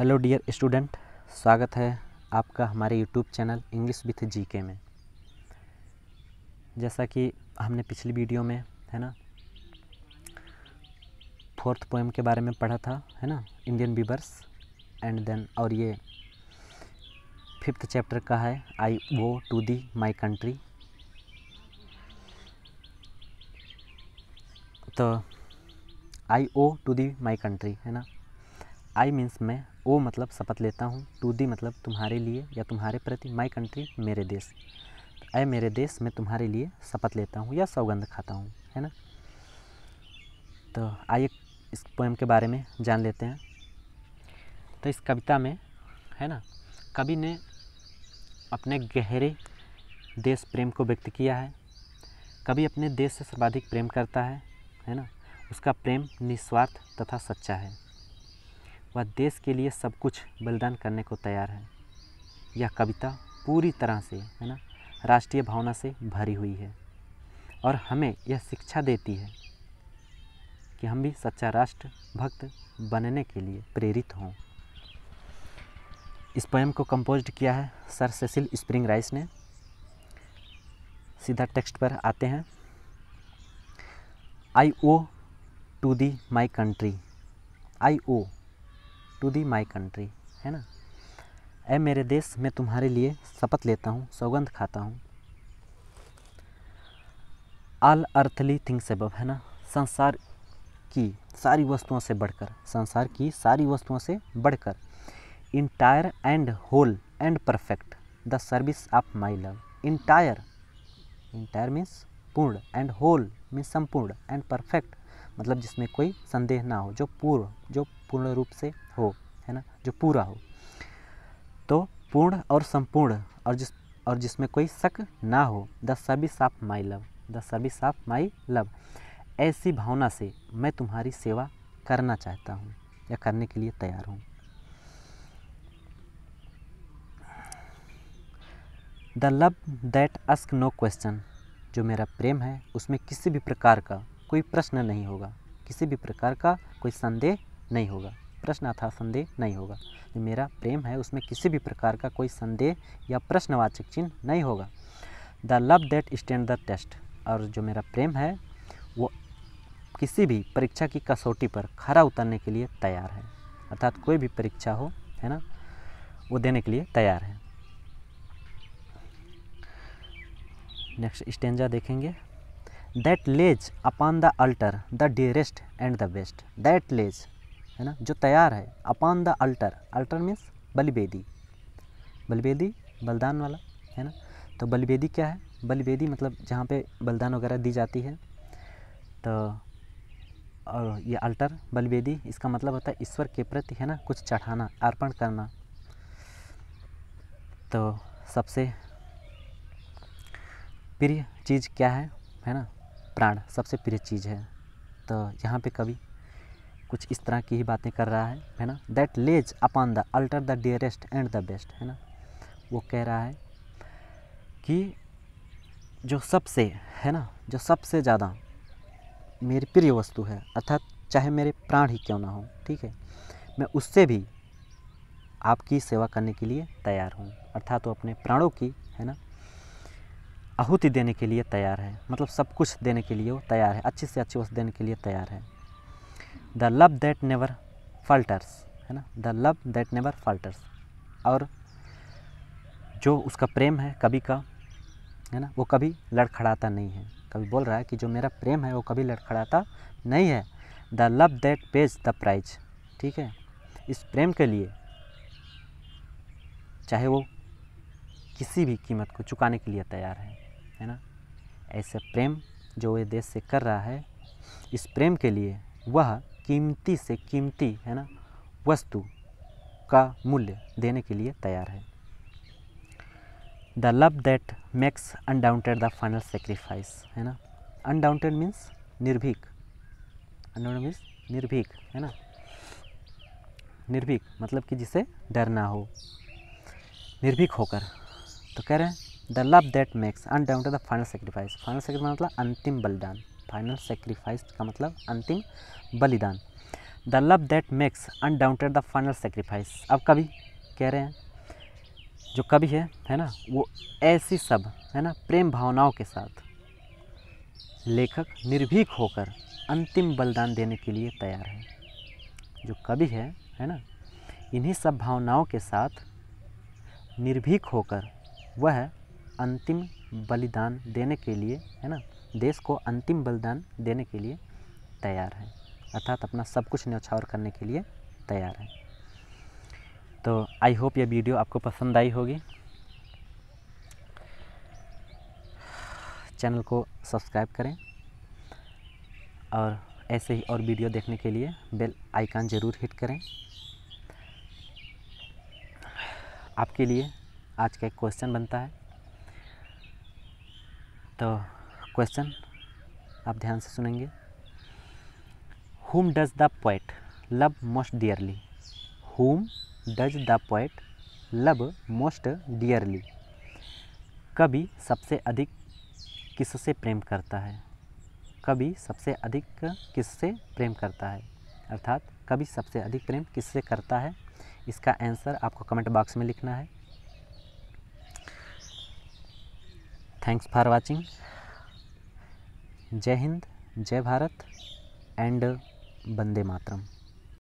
hello dear student स्वागत है आपका हमारे YouTube channel English with GK में जैसा कि हमने पिछली वीडियो में है ना फोर्थ पोएम के बारे में पढ़ा था है ना इंडियन बीबर्स एंड देन और ये फिफ्थ चैप्टर का है आई वो टू दी माई कंट्री तो आई owe to thee my country है ना आई मीन्स मैं ओ मतलब शपथ लेता हूँ टू दी मतलब तुम्हारे लिए या तुम्हारे प्रति माई कंट्री मेरे देश अय मेरे देश मैं तुम्हारे लिए शपथ लेता हूँ या सौगंध खाता हूँ है ना तो आइए इस पोएम के बारे में जान लेते हैं तो इस कविता में है ना कवि ने अपने गहरे देश प्रेम को व्यक्त किया है कवि अपने देश से सर्वाधिक प्रेम करता है है ना उसका प्रेम निस्वार्थ तथा सच्चा है वह देश के लिए सब कुछ बलिदान करने को तैयार है यह कविता पूरी तरह से है ना राष्ट्रीय भावना से भरी हुई है और हमें यह शिक्षा देती है कि हम भी सच्चा राष्ट्र भक्त बनने के लिए प्रेरित हों इस पोएम को कंपोज किया है सर सेसिल स्प्रिंग राइस ने सीधा टेक्स्ट पर आते हैं I owe to thee my country I owe to thee my country है ना ऐ मेरे देश मैं तुम्हारे लिए शपथ लेता हूँ सौगंध खाता हूँ आल अर्थली थिंग्स एबव है ना संसार की सारी वस्तुओं से बढ़कर संसार की सारी वस्तुओं से बढ़कर entire and whole and perfect the service of my love entire entire means पूर्ण एंड होल मीन्स संपूर्ण एंड परफेक्ट मतलब जिसमें कोई संदेह ना हो जो पूर्ण जो पूर्ण रूप से हो है ना जो पूरा हो तो पूर्ण और संपूर्ण और जिस और जिसमें कोई शक ना हो the service of my love the service of my love ऐसी भावना से मैं तुम्हारी सेवा करना चाहता हूँ या करने के लिए तैयार हूँ the love that ask no question जो मेरा प्रेम है उसमें किसी भी प्रकार का कोई प्रश्न नहीं होगा किसी भी प्रकार का कोई संदेह नहीं होगा प्रश्न अथा संदेह नहीं होगा जो मेरा प्रेम है उसमें किसी भी प्रकार का कोई संदेह या प्रश्नवाचक चिन्ह नहीं होगा the love that stand the test और जो मेरा प्रेम है वो किसी भी परीक्षा की कसौटी पर खरा उतरने के लिए तैयार है अर्थात कोई भी परीक्षा हो है ना वो देने के लिए तैयार है नेक्स्ट स्टेंजा देखेंगे that lays upon the altar the dearest and the best that lays है ना जो तैयार है upon the altar altar means बलिबेदी बलिबेदी बलिदान वाला है ना तो बलिबेदी क्या है बलिबेदी मतलब जहाँ पे बलिदान वगैरह दी जाती है तो और ये अल्टर बलिबेदी इसका मतलब होता है ईश्वर के प्रति है ना कुछ चढ़ाना अर्पण करना तो सबसे प्रिय चीज़ क्या है है ना प्राण सबसे प्रिय चीज़ है तो यहाँ पे कभी कुछ इस तरह की ही बातें कर रहा है है ना that lays upon the altar the dearest and the best है ना वो कह रहा है कि जो सबसे है ना जो सबसे ज़्यादा मेरी प्रिय वस्तु है अर्थात चाहे मेरे प्राण ही क्यों ना हो ठीक है मैं उससे भी आपकी सेवा करने के लिए तैयार हूँ अर्थात वो अपने प्राणों की है ना आहुति देने के लिए तैयार है मतलब सब कुछ देने के लिए वो तैयार है अच्छे से अच्छी वस्तु देने के लिए तैयार है the love that never falters है ना the love that never falters और जो उसका प्रेम है कभी का है ना वो कभी लड़खड़ाता नहीं है कभी बोल रहा है कि जो मेरा प्रेम है वो कभी लड़खड़ाता नहीं है the love that pays the price ठीक है इस प्रेम के लिए चाहे वो किसी भी कीमत को चुकाने के लिए तैयार है है ना ऐसे प्रेम जो वे देश से कर रहा है इस प्रेम के लिए वह कीमती से कीमती है ना वस्तु का मूल्य देने के लिए तैयार है the love that makes undaunted the final sacrifice है ना अनडाउंटेड मीन्स निर्भीक अनडाउंटेड मीन्स निर्भीक है ना निर्भीक मतलब कि जिसे डर ना हो निर्भीक होकर तो कह रहे हैं the love that makes undaunted the final sacrifice final sacrifice मतलब अंतिम बलिदान फाइनल सेक्रीफाइस का मतलब अंतिम बलिदान the love that makes undaunted the final sacrifice अब कभी कह रहे हैं जो कभी है है ना वो ऐसी सब है ना प्रेम भावनाओं के साथ लेखक निर्भीक होकर अंतिम बलिदान देने के लिए तैयार है जो कवि है है ना इन्हीं सब भावनाओं के साथ निर्भीक होकर वह अंतिम बलिदान देने के लिए है ना देश को अंतिम बलिदान देने के लिए तैयार है अर्थात अपना सब कुछ न्यौछावर करने के लिए तैयार है तो आई होप ये वीडियो आपको पसंद आई होगी चैनल को सब्सक्राइब करें और ऐसे ही और वीडियो देखने के लिए बेल आइकन ज़रूर हिट करें आपके लिए आज का एक क्वेश्चन बनता है तो क्वेश्चन आप ध्यान से सुनेंगे whom does the poet love most dearly whom does the poet love most dearly कभी सबसे अधिक किससे प्रेम करता है कभी सबसे अधिक किससे प्रेम करता है अर्थात कभी सबसे अधिक प्रेम किससे करता है इसका आंसर आपको कमेंट बॉक्स में लिखना है थैंक्स फॉर वाचिंग जय हिंद जय भारत एंड वंदे मातरम